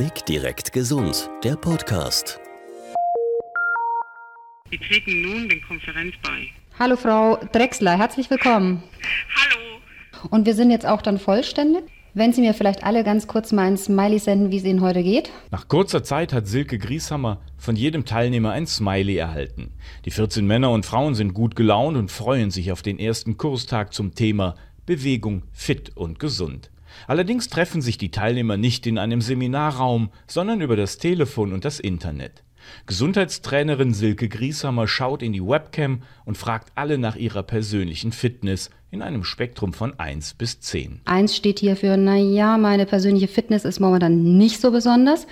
Big Direkt Gesund, der Podcast. Sie treten nun den Konferenz bei. Hallo Frau Drexler, herzlich willkommen. Hallo. Und wir sind jetzt auch dann vollständig. Wenn Sie mir vielleicht alle ganz kurz mal ein Smiley senden, wie es Ihnen heute geht. Nach kurzer Zeit hat Silke Grieshammer von jedem Teilnehmer ein Smiley erhalten. Die 14 Männer und Frauen sind gut gelaunt und freuen sich auf den ersten Kurstag zum Thema Bewegung fit und gesund. Allerdings treffen sich die Teilnehmer nicht in einem Seminarraum, sondern über das Telefon und das Internet. Gesundheitstrainerin Silke Grieshammer schaut in die Webcam und fragt alle nach ihrer persönlichen Fitness in einem Spektrum von 1 bis 10. 1 steht hier für, naja, meine persönliche Fitness ist momentan nicht so besonders.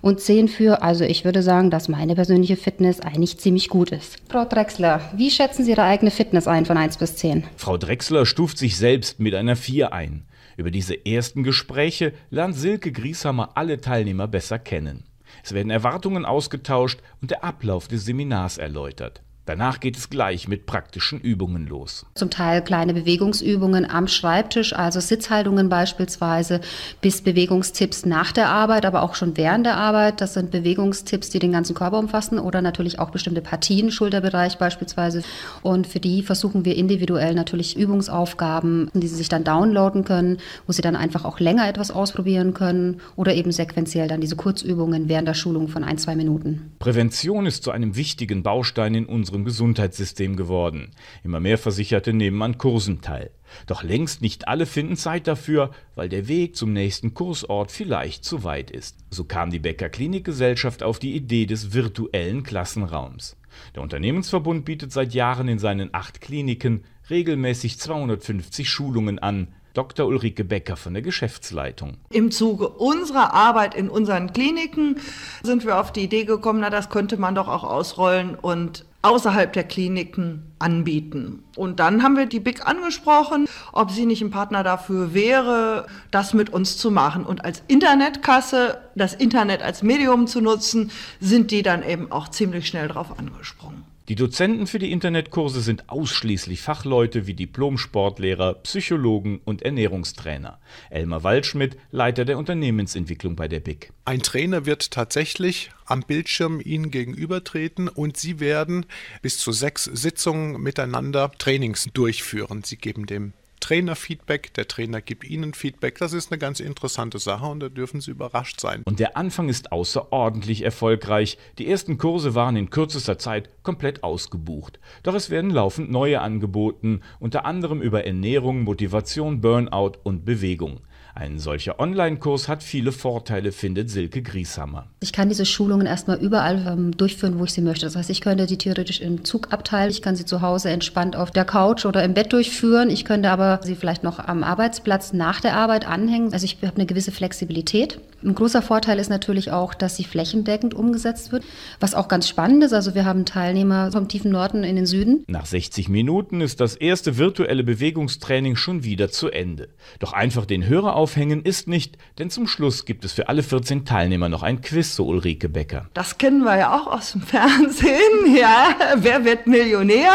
Und 10 für, also ich würde sagen, dass meine persönliche Fitness eigentlich ziemlich gut ist. Frau Drexler, wie schätzen Sie Ihre eigene Fitness ein von 1 bis 10? Frau Drexler stuft sich selbst mit einer 4 ein. Über diese ersten Gespräche lernt Silke Grieshammer alle Teilnehmer besser kennen. Es werden Erwartungen ausgetauscht und der Ablauf des Seminars erläutert Danach geht es gleich mit praktischen Übungen los. Zum Teil kleine Bewegungsübungen am Schreibtisch, also Sitzhaltungen beispielsweise, bis Bewegungstipps nach der Arbeit, aber auch schon während der Arbeit. Das sind Bewegungstipps, die den ganzen Körper umfassen oder natürlich auch bestimmte Partien, Schulterbereich beispielsweise. Und für die versuchen wir individuell natürlich Übungsaufgaben, die sie sich dann downloaden können, wo sie dann einfach auch länger etwas ausprobieren können oder eben sequenziell dann diese Kurzübungen während der Schulung von ein, zwei Minuten. Prävention ist zu einem wichtigen Baustein in unserer unserem Gesundheitssystem geworden. Immer mehr Versicherte nehmen an Kursen teil. Doch längst nicht alle finden Zeit dafür, weil der Weg zum nächsten Kursort vielleicht zu weit ist. So kam die Becker Klinikgesellschaft auf die Idee des virtuellen Klassenraums. Der Unternehmensverbund bietet seit Jahren in seinen acht Kliniken regelmäßig 250 Schulungen an, Dr. Ulrike Becker von der Geschäftsleitung. Im Zuge unserer Arbeit in unseren Kliniken sind wir auf die Idee gekommen, na, das könnte man doch auch ausrollen und außerhalb der Kliniken anbieten. Und dann haben wir die BIC angesprochen, ob sie nicht ein Partner dafür wäre, das mit uns zu machen. Und als Internetkasse, das Internet als Medium zu nutzen, sind die dann eben auch ziemlich schnell drauf angesprungen. Die Dozenten für die Internetkurse sind ausschließlich Fachleute wie Diplom-Sportlehrer, Psychologen und Ernährungstrainer. Elmar Waldschmidt, Leiter der Unternehmensentwicklung bei der BIC. Ein Trainer wird tatsächlich am Bildschirm Ihnen gegenübertreten und Sie werden bis zu sechs Sitzungen miteinander Trainings durchführen. Sie geben dem Trainer-Feedback, der Trainer gibt Ihnen Feedback. Das ist eine ganz interessante Sache und da dürfen Sie überrascht sein. Und der Anfang ist außerordentlich erfolgreich. Die ersten Kurse waren in kürzester Zeit komplett ausgebucht. Doch es werden laufend neue angeboten, unter anderem über Ernährung, Motivation, Burnout und Bewegung. Ein solcher Online-Kurs hat viele Vorteile, findet Silke Grieshammer. Ich kann diese Schulungen erstmal überall ähm, durchführen, wo ich sie möchte. Das heißt, ich könnte sie theoretisch im Zug abteilen, ich kann sie zu Hause entspannt auf der Couch oder im Bett durchführen. Ich könnte aber sie vielleicht noch am Arbeitsplatz nach der Arbeit anhängen. Also ich habe eine gewisse Flexibilität. Ein großer Vorteil ist natürlich auch, dass sie flächendeckend umgesetzt wird, was auch ganz spannend ist. Also wir haben Teilnehmer vom tiefen Norden in den Süden. Nach 60 Minuten ist das erste virtuelle Bewegungstraining schon wieder zu Ende. Doch einfach den Hörer aufhängen ist nicht, denn zum Schluss gibt es für alle 14 Teilnehmer noch ein Quiz, so Ulrike Becker. Das kennen wir ja auch aus dem Fernsehen, ja. Wer wird Millionär?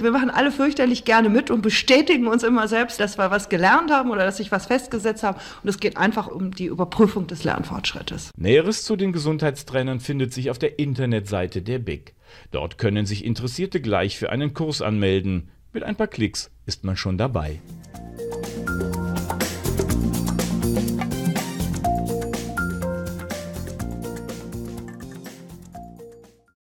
Wir machen alle fürchterlich gerne mit und bestätigen uns immer selbst, dass wir was gelernt haben oder dass sich was festgesetzt haben. Und es geht einfach um die Überprüfung des Lernfortschrittes. Näheres zu den Gesundheitstrainern findet sich auf der Internetseite der BIC. Dort können sich Interessierte gleich für einen Kurs anmelden. Mit ein paar Klicks ist man schon dabei.